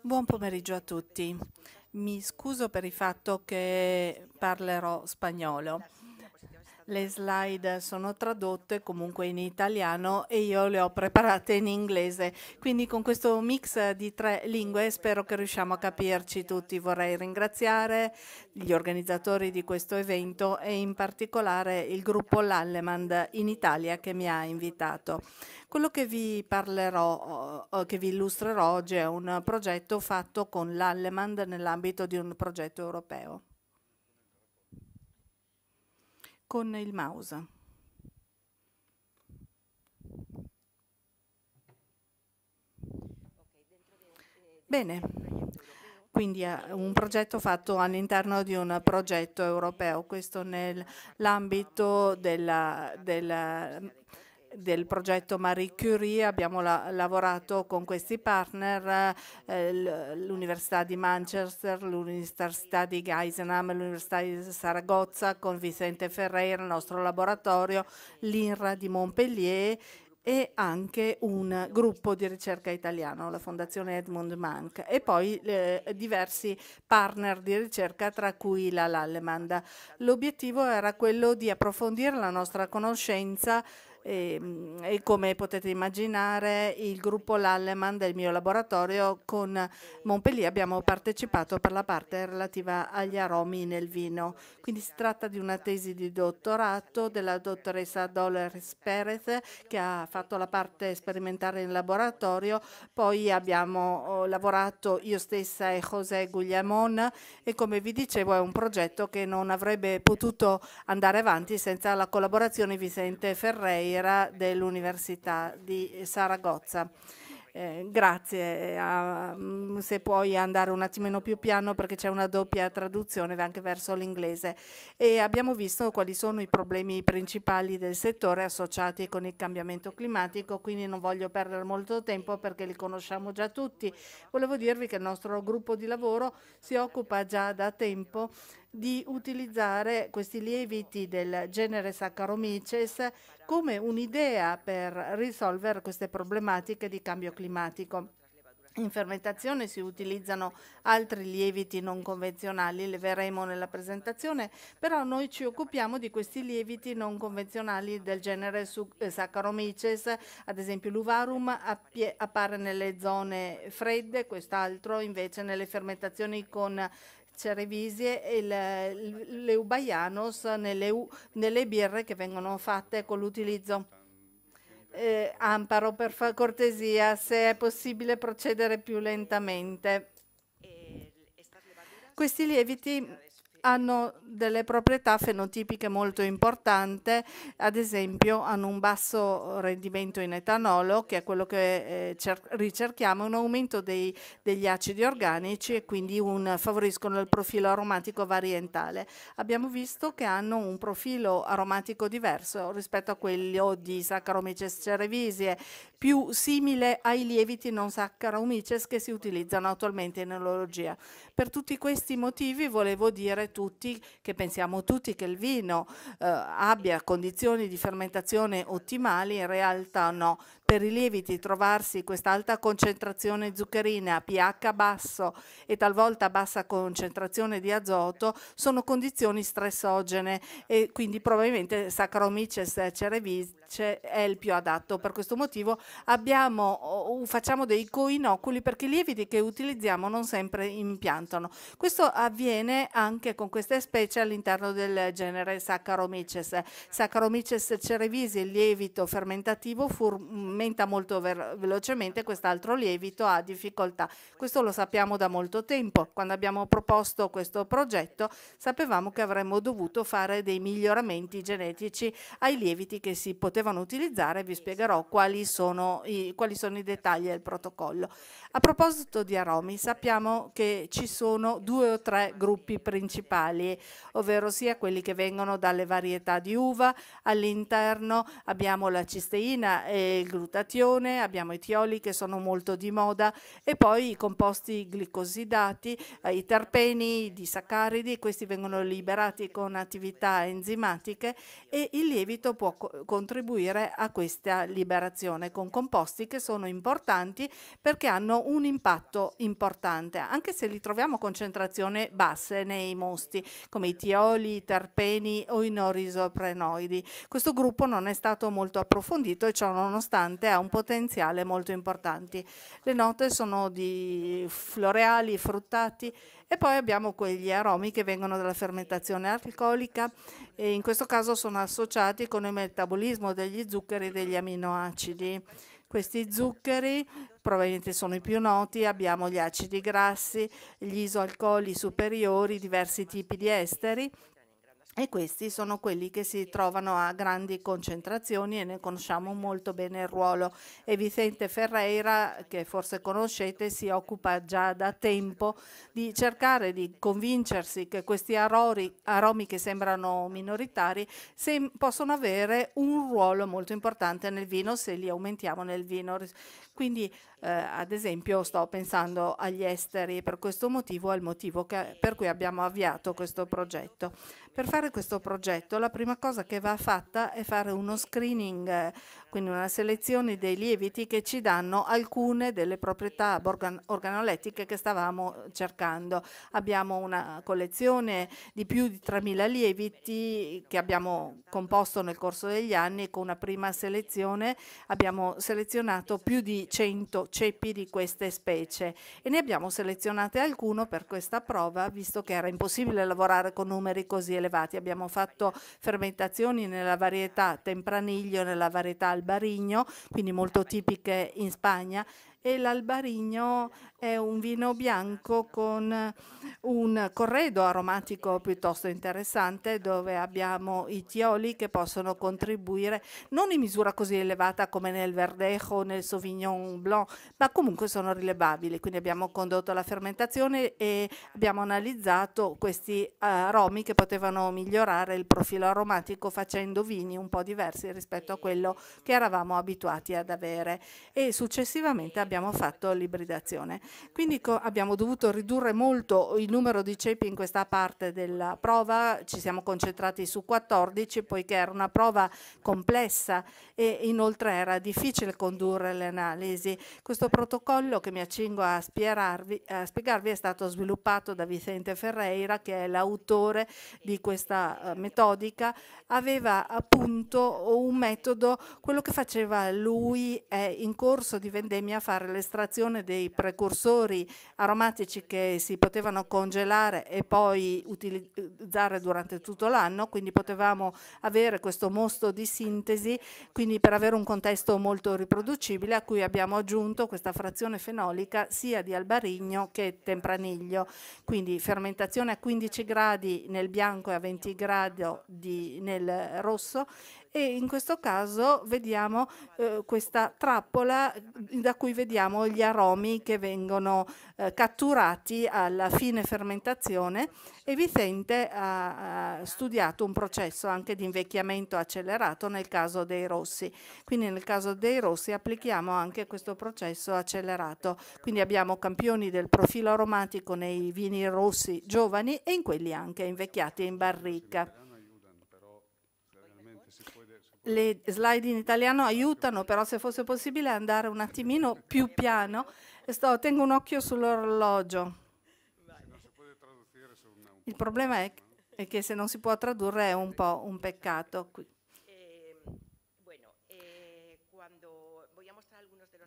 Buon pomeriggio a tutti. Mi scuso per il fatto che parlerò spagnolo. Le slide sono tradotte comunque in italiano e io le ho preparate in inglese. Quindi con questo mix di tre lingue spero che riusciamo a capirci tutti. Vorrei ringraziare gli organizzatori di questo evento e in particolare il gruppo Lallemand in Italia che mi ha invitato. Quello che vi parlerò eh, che vi illustrerò oggi è un progetto fatto con l'Allemand nell'ambito di un progetto europeo. Con il mouse. Bene, quindi è un progetto fatto all'interno di un progetto europeo, questo nell'ambito della, della del progetto Marie Curie, abbiamo la lavorato con questi partner, eh, l'Università di Manchester, l'Università di Geisenham, l'Università di Saragozza, con Vicente Ferreira, il nostro laboratorio, l'INRA di Montpellier e anche un gruppo di ricerca italiano, la Fondazione Edmund Mank, e poi eh, diversi partner di ricerca, tra cui la Lallemand. L'obiettivo era quello di approfondire la nostra conoscenza e, ehm, e, come potete immaginare il gruppo Lalleman del mio laboratorio con Montpellier abbiamo partecipato per la parte relativa agli aromi nel vino. Quindi si tratta di una tesi di dottorato della dottoressa Dolores Perez che ha fatto la parte sperimentale in laboratorio, poi abbiamo oh, lavorato io stessa e José Guglielmon e come vi dicevo è un progetto che non avrebbe potuto andare avanti senza la collaborazione di Vicente Ferrei carriera dell'Università di Saragozza. Eh, grazie, eh, a, mm, se puoi andare un attimino più piano perché c'è una doppia traduzione anche verso l'inglese e abbiamo visto quali sono i problemi principali del settore associati con il cambiamento climatico, quindi non voglio perdere molto tempo perché li conosciamo già tutti. Volevo dirvi che il nostro gruppo di lavoro si occupa già da tempo di utilizzare questi lieviti del genere Saccharomyces come un'idea per risolvere queste problematiche di cambio climatico. In fermentazione si utilizzano altri lieviti non convenzionali, le vedremo nella presentazione, però noi ci occupiamo di questi lieviti non convenzionali del genere eh, Saccharomyces, ad esempio l'uvarum appare nelle zone fredde, quest'altro invece nelle fermentazioni con Cerevisi e il, Ubaianos nelle, nelle, birre che vengono fatte con l'utilizzo. Eh, amparo, per fa- cortesia, se è possibile procedere più lentamente. Questi lieviti hanno delle proprietà fenotipiche molto importanti, ad esempio hanno un basso rendimento in etanolo, che è quello che eh, ricerchiamo, un aumento dei, degli acidi organici e quindi un, favoriscono il profilo aromatico varietale. Abbiamo visto che hanno un profilo aromatico diverso rispetto a quello di Saccharomyces cerevisiae, più simile ai lieviti non Saccharomyces che si utilizzano attualmente in enologia. Per tutti questi motivi volevo dire tutti che pensiamo tutti che il vino eh, abbia condizioni di fermentazione ottimali, in realtà no per i lieviti trovarsi questa alta concentrazione zuccherina, pH basso e talvolta bassa concentrazione di azoto sono condizioni stressogene e quindi probabilmente Saccharomyces cerevisiae è il più adatto. Per questo motivo abbiamo, facciamo dei coinoculi perché i lieviti che utilizziamo non sempre impiantano. Questo avviene anche con queste specie all'interno del genere Saccharomyces. Saccharomyces cerevisi è il lievito fermentativo, fermenta molto velocemente, quest'altro lievito ha difficoltà. Questo lo sappiamo da molto tempo. Quando abbiamo proposto questo progetto sapevamo che avremmo dovuto fare dei miglioramenti genetici ai lieviti che si potevano utilizzare, vi spiegherò quali sono i, quali sono i dettagli del protocollo. A proposito di aromi, sappiamo che ci sono due o tre gruppi principali, ovvero sia quelli che vengono dalle varietà di uva, all'interno abbiamo la cisteina e il glutatione, abbiamo i tioli che sono molto di moda e poi i composti glicosidati, eh, i terpeni, i disaccaridi, questi vengono liberati con attività enzimatiche e il lievito può co contribuire a questa liberazione con composti che sono importanti perché hanno un impatto importante, anche se li troviamo a concentrazione basse nei mosti, come i tioli, i terpeni o i norisoprenoidi. Questo gruppo non è stato molto approfondito e ciò nonostante ha un potenziale molto importante. Le note sono di floreali, fruttati e poi abbiamo quegli aromi che vengono dalla fermentazione alcolica e in questo caso sono associati con il metabolismo degli zuccheri e degli aminoacidi. Questi zuccheri probabilmente sono i più noti, abbiamo gli acidi grassi, gli isoalcoli superiori, diversi tipi di esteri e questi sono quelli che si trovano a grandi concentrazioni e ne conosciamo molto bene il ruolo. E Vicente Ferreira, che forse conoscete, si occupa già da tempo di cercare di convincersi che questi arori, aromi che sembrano minoritari se, possono avere un ruolo molto importante nel vino se li aumentiamo nel vino. Quindi eh, ad esempio sto pensando agli esteri e per questo motivo è il motivo che, per cui abbiamo avviato questo progetto. Per fare questo progetto la prima cosa che va fatta è fare uno screening, eh, quindi una selezione dei lieviti che ci danno alcune delle proprietà organolettiche che stavamo cercando. Abbiamo una collezione di più di 3.000 lieviti che abbiamo composto nel corso degli anni con una prima selezione abbiamo selezionato più di 100 ceppi di queste specie e ne abbiamo selezionate alcune per questa prova, visto che era impossibile lavorare con numeri così elevati. Abbiamo fatto fermentazioni nella varietà tempraniglio nella varietà albarigno, quindi molto tipiche in Spagna, e l'albarigno è un vino bianco con un corredo aromatico piuttosto interessante dove abbiamo i tioli che possono contribuire non in misura così elevata come nel verdejo o nel sauvignon blanc, ma comunque sono rilevabili. Quindi abbiamo condotto la fermentazione e abbiamo analizzato questi eh, aromi che potevano migliorare il profilo aromatico facendo vini un po' diversi rispetto a quello che eravamo abituati ad avere e successivamente abbiamo abbiamo fatto l'ibridazione. Quindi abbiamo dovuto ridurre molto il numero di ceppi in questa parte della prova, ci siamo concentrati su 14 poiché era una prova complessa e inoltre era difficile condurre le analisi. Questo protocollo che mi accingo a, a spiegarvi è stato sviluppato da Vicente Ferreira che è l'autore di questa eh, metodica, aveva appunto un metodo, quello che faceva lui è in corso di vendemmia fare fare l'estrazione dei precursori aromatici che si potevano congelare e poi utilizzare durante tutto l'anno, quindi potevamo avere questo mosto di sintesi, quindi per avere un contesto molto riproducibile a cui abbiamo aggiunto questa frazione fenolica sia di albarigno che tempraniglio, quindi fermentazione a 15 gradi nel bianco e a 20 gradi di, nel rosso e in questo caso vediamo eh, questa trappola da cui vediamo gli aromi che vengono eh, catturati alla fine fermentazione e Vicente ha, ha studiato un processo anche di invecchiamento accelerato nel caso dei rossi. Quindi nel caso dei rossi applichiamo anche questo processo accelerato. Quindi abbiamo campioni del profilo aromatico nei vini rossi giovani e in quelli anche invecchiati in barrica le slide in italiano aiutano, però se fosse possibile andare un attimino più piano. Sto, tengo un occhio sull'orologio. Il problema è, è che se non si può tradurre è un po' un peccato. Qui.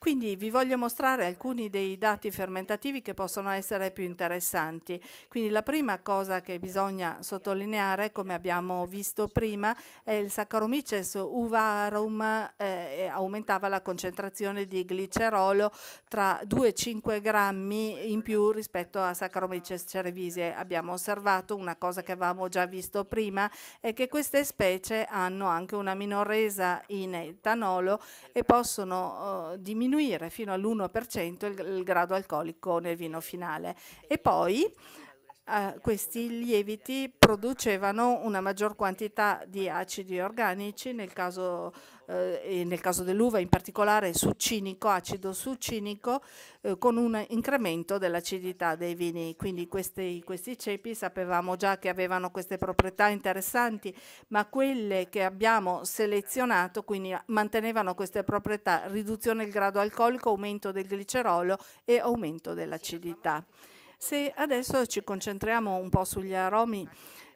Quindi vi voglio mostrare alcuni dei dati fermentativi che possono essere più interessanti. Quindi la prima cosa che bisogna sottolineare, come abbiamo visto prima, è il Saccharomyces uvarum eh, aumentava la concentrazione di glicerolo tra 2-5 grammi in più rispetto a Saccharomyces cerevisiae. Abbiamo osservato una cosa che avevamo già visto prima, è che queste specie hanno anche una minor resa in etanolo e possono eh, diminuire diminuire fino all'1% il, il grado alcolico nel vino finale. E poi eh, questi lieviti producevano una maggior quantità di acidi organici, nel caso, eh, caso dell'uva in particolare succinico, acido succinico, eh, con un incremento dell'acidità dei vini. Quindi questi, questi cepi sapevamo già che avevano queste proprietà interessanti, ma quelle che abbiamo selezionato quindi mantenevano queste proprietà riduzione del grado alcolico, aumento del glicerolo e aumento dell'acidità. Se adesso ci concentriamo un po' sugli aromi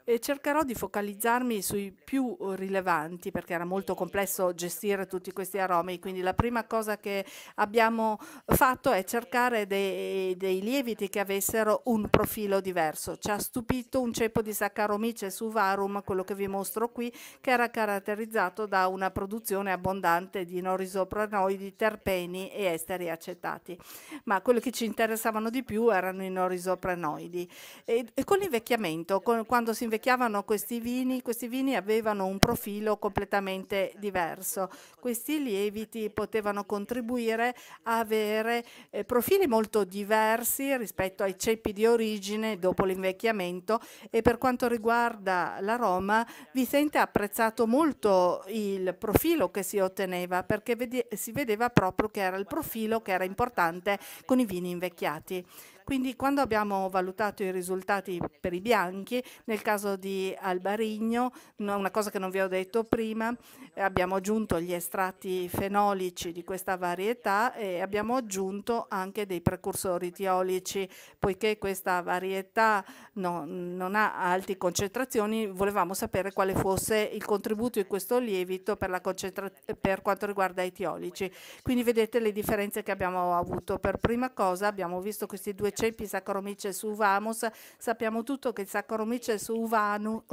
e cercherò di focalizzarmi sui più uh, rilevanti perché era molto complesso gestire tutti questi aromi, quindi la prima cosa che abbiamo fatto è cercare dei, dei lieviti che avessero un profilo diverso. Ci ha stupito un ceppo di Saccharomyces suvarum, quello che vi mostro qui, che era caratterizzato da una produzione abbondante di norisoprannoidi, terpeni e esteri accettati. Ma quello che ci interessavano di più erano i norisoprannoidi. E, e con l'invecchiamento, quando si invecchia invecchiavano questi vini, questi vini avevano un profilo completamente diverso. Questi lieviti potevano contribuire a avere eh, profili molto diversi rispetto ai ceppi di origine dopo l'invecchiamento e per quanto riguarda la Roma, Vicente ha apprezzato molto il profilo che si otteneva perché vede si vedeva proprio che era il profilo che era importante con i vini invecchiati. Quindi quando abbiamo valutato i risultati per i bianchi, nel caso di Albarigno, una cosa che non vi ho detto prima, eh, abbiamo aggiunto gli estratti fenolici di questa varietà e abbiamo aggiunto anche dei precursori tiolici, poiché questa varietà no, non ha alte concentrazioni, volevamo sapere quale fosse il contributo di questo lievito per, per quanto riguarda i tiolici. Quindi vedete le differenze che abbiamo avuto. Per prima cosa abbiamo visto questi due ceppi Saccharomyces uvamus, sappiamo tutto che il Saccharomyces uvanum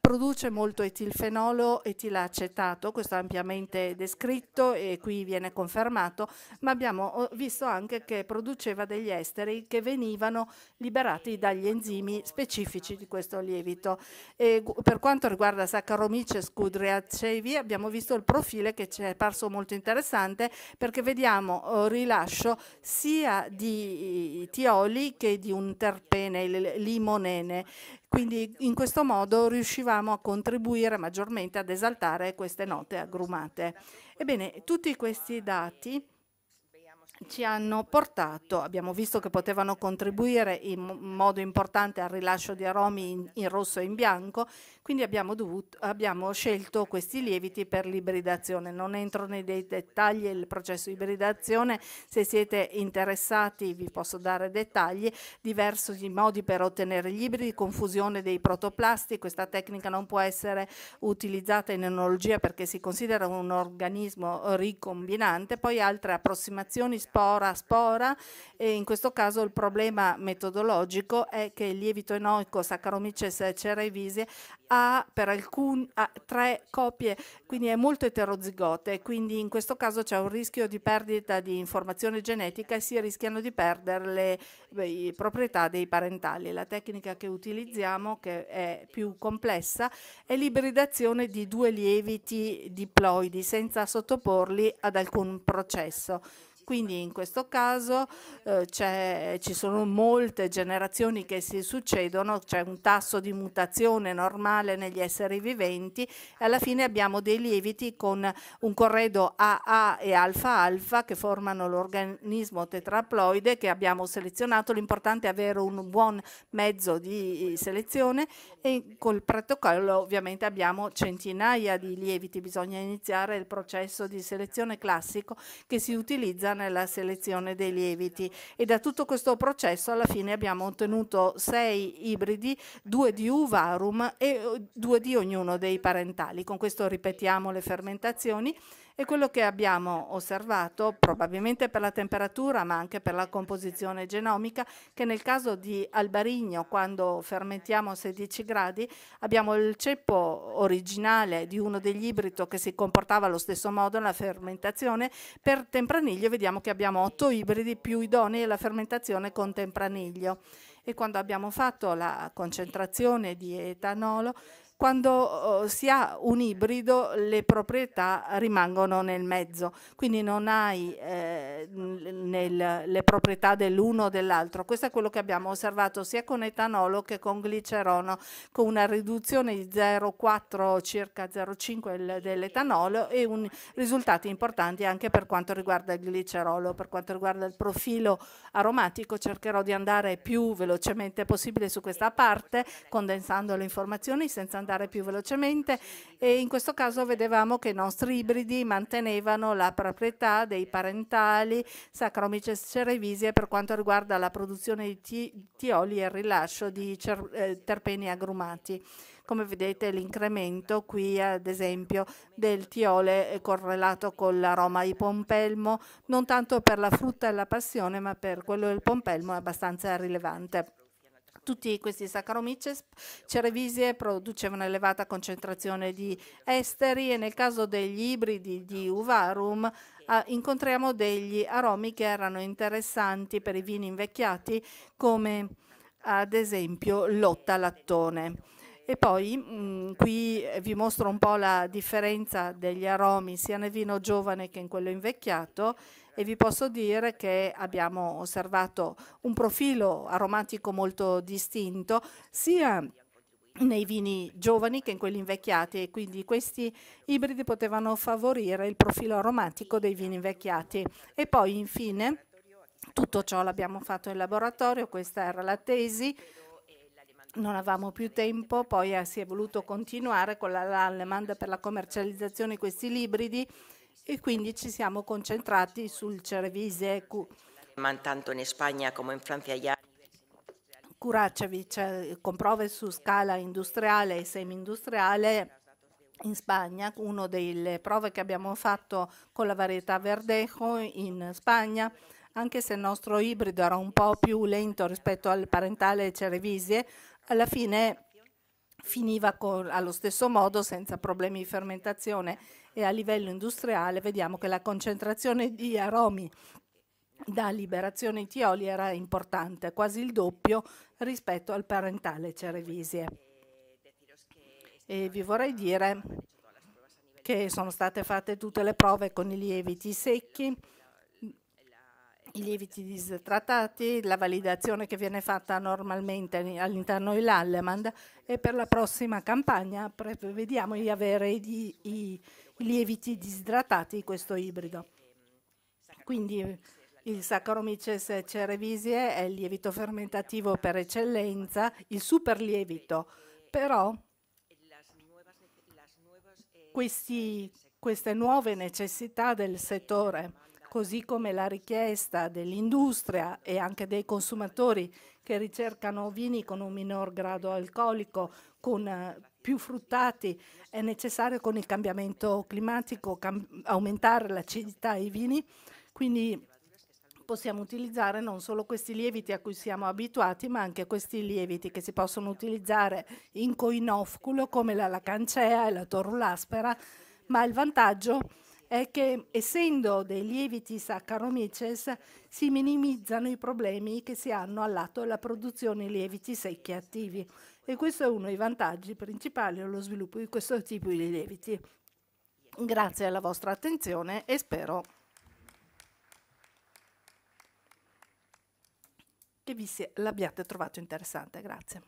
produce molto etilfenolo, etilacetato, questo è ampiamente descritto e qui viene confermato, ma abbiamo oh, visto anche che produceva degli esteri che venivano liberati dagli enzimi specifici di questo lievito. E per quanto riguarda Saccharomyces cudriacevi abbiamo visto il profilo che ci è parso molto interessante perché vediamo oh, rilascio sia di TO etanoli che di un terpene, il limonene. Quindi in questo modo riuscivamo a contribuire maggiormente ad esaltare queste note agrumate. Ebbene, tutti questi dati ci hanno portato, abbiamo visto che potevano contribuire in modo importante al rilascio di aromi in, in rosso e in bianco, quindi abbiamo, dovuto, abbiamo, scelto questi lieviti per l'ibridazione. Non entro nei dettagli del processo di ibridazione, se siete interessati vi posso dare dettagli, diversi modi per ottenere gli ibridi, confusione dei protoplasti, questa tecnica non può essere utilizzata in enologia perché si considera un organismo ricombinante, poi altre approssimazioni spora spora e in questo caso il problema metodologico è che il lievito enoico Saccharomyces cerevisiae ha per alcun, ha tre copie, quindi è molto eterozigote, quindi in questo caso c'è un rischio di perdita di informazione genetica e si rischiano di perdere le beh, proprietà dei parentali. La tecnica che utilizziamo, che è più complessa, è l'ibridazione di due lieviti diploidi senza sottoporli ad alcun processo. Quindi in questo caso eh, ci sono molte generazioni che si succedono, c'è un tasso di mutazione normale negli esseri viventi e alla fine abbiamo dei lieviti con un corredo AA e alfa-alfa che formano l'organismo tetraploide che abbiamo selezionato. L'importante è avere un buon mezzo di eh, selezione e col protocollo ovviamente abbiamo centinaia di lieviti. Bisogna iniziare il processo di selezione classico che si utilizza nella selezione dei lieviti e da tutto questo processo alla fine abbiamo ottenuto sei ibridi, due di uvarum e eh, due di ognuno dei parentali. Con questo ripetiamo le fermentazioni e quello che abbiamo osservato, probabilmente per la temperatura, ma anche per la composizione genomica, che nel caso di albarigno, quando fermentiamo a 16 gradi, abbiamo il ceppo originale di uno degli ibrido che si comportava allo stesso modo nella fermentazione. Per tempraniglio vediamo che abbiamo otto ibridi più idonei alla fermentazione con tempraniglio e quando abbiamo fatto la concentrazione di etanolo quando oh, si ha un ibrido le proprietà rimangono nel mezzo, quindi non hai eh, nel, le proprietà dell'uno o dell'altro. Questo è quello che abbiamo osservato sia con etanolo che con glicerono, con una riduzione di 0,4 circa 0,5 dell'etanolo e un, risultati importanti anche per quanto riguarda il glicerolo. Per quanto riguarda il profilo aromatico cercherò di andare più velocemente possibile su questa parte, condensando le informazioni senza andare andare più velocemente e in questo caso vedevamo che i nostri ibridi mantenevano la proprietà dei parentali Saccharomyces cerevisiae per quanto riguarda la produzione di tioli e il rilascio di eh, terpeni agrumati come vedete l'incremento qui ad esempio del tiole è correlato con l'aroma di pompelmo, non tanto per la frutta e la passione ma per quello del pompelmo è abbastanza rilevante tutti questi Saccharomyces cerevisiae producevano un'elevata concentrazione di esteri e nel caso degli ibridi di Uvarum eh, incontriamo degli aromi che erano interessanti per i vini invecchiati come ad esempio lotta lattone. E poi mh, mm, qui vi mostro un po' la differenza degli aromi sia nel vino giovane che in quello invecchiato e vi posso dire che abbiamo osservato un profilo aromatico molto distinto sia nei vini giovani che in quelli invecchiati e quindi questi ibridi potevano favorire il profilo aromatico dei vini invecchiati. E poi infine tutto ciò l'abbiamo fatto in laboratorio, questa era la tesi, non avevamo più tempo, poi si è voluto continuare con la l'Allemanda per la commercializzazione di questi ibridi e quindi ci siamo concentrati sul Cervise. Tanto in Spagna come in Francia ya Curacevic eh, con prove su scala industriale e semi-industriale in Spagna, una delle prove che abbiamo fatto con la varietà Verdejo in Spagna, anche se il nostro ibrido era un po' più lento rispetto al parentale Cerevisie, alla fine finiva con, allo stesso modo senza problemi di fermentazione e a livello industriale vediamo che la concentrazione di aromi da liberazione di tioli era importante, quasi il doppio rispetto al parentale Cerevisie. E vi vorrei dire che sono state fatte tutte le prove con i lieviti secchi i lieviti distrattati, la validazione che viene fatta normalmente all'interno dell'Allemand e per la prossima campagna prevediamo di avere i, i, lieviti disidratati questo ibrido. Quindi il Saccharomyces cerevisiae è il lievito fermentativo per eccellenza, il super lievito, però questi, queste nuove necessità del settore così come la richiesta dell'industria e anche dei consumatori che ricercano vini con un minor grado alcolico, con eh, più fruttati, è necessario con il cambiamento climatico cam aumentare l'acidità ai vini, quindi possiamo utilizzare non solo questi lieviti a cui siamo abituati, ma anche questi lieviti che si possono utilizzare in coinofculo come la lacancea e la torulaspera, ma il vantaggio è che essendo dei lieviti Saccharomyces si minimizzano i problemi che si hanno al lato della produzione di lieviti secchi attivi e questo è uno dei vantaggi principali allo sviluppo di questo tipo di lieviti. Grazie alla vostra attenzione e spero che vi l'abbiate trovato interessante. Grazie.